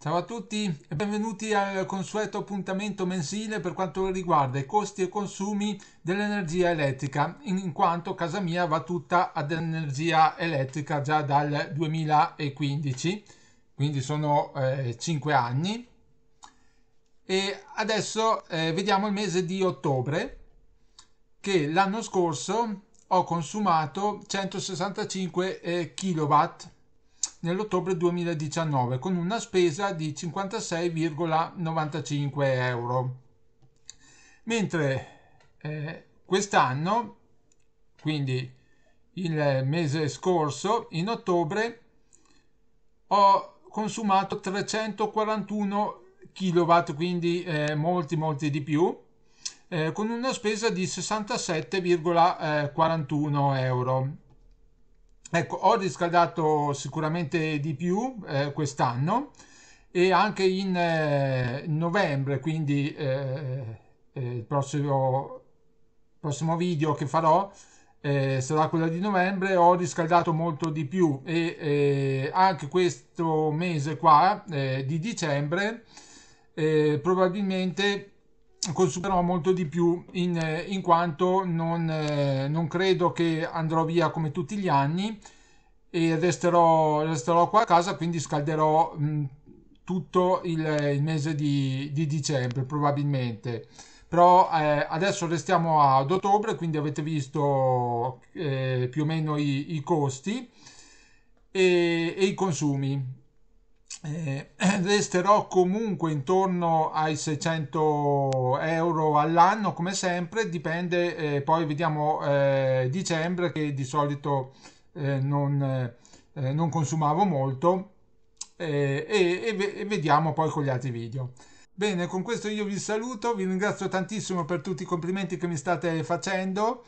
Ciao a tutti e benvenuti al consueto appuntamento mensile per quanto riguarda i costi e consumi dell'energia elettrica, in quanto casa mia va tutta ad energia elettrica già dal 2015, quindi sono eh, 5 anni. E adesso eh, vediamo il mese di ottobre, che l'anno scorso ho consumato 165 eh, kilowatt nell'ottobre 2019 con una spesa di 56,95 euro. Mentre eh, quest'anno, quindi il mese scorso, in ottobre, ho consumato 341 kW, quindi eh, molti molti di più, eh, con una spesa di 67,41 eh, euro. Ecco, ho riscaldato sicuramente di più eh, quest'anno e anche in eh, novembre, quindi eh, eh il prossimo, prossimo, video che farò eh, sarà quello di novembre, ho riscaldato molto di più e eh, anche questo mese qua di dicembre probabilmente consumerò molto di più in, eh, in quanto non, eh, non, credo che andrò via come tutti gli anni e resterò, resterò qua a casa quindi scalderò mm, tutto il, il mese di, di, dicembre probabilmente però eh, adesso restiamo ad ottobre quindi avete visto eh, più o meno i, i costi e, e i consumi eh, resterò comunque intorno ai 600 euro all'anno come sempre dipende eh, poi vediamo eh, dicembre che di solito eh, non, eh, non, consumavo molto eh, e, e vediamo poi con gli altri video bene con questo io vi saluto vi ringrazio tantissimo per tutti i complimenti che mi state facendo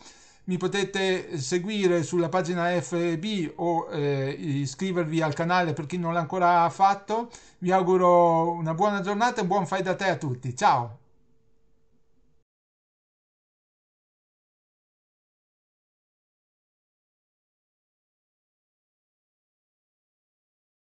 mi potete seguire sulla pagina FB o eh, iscrivervi al canale per chi non l'ha ancora fatto. Vi auguro una buona giornata e un buon fai da te a tutti. Ciao!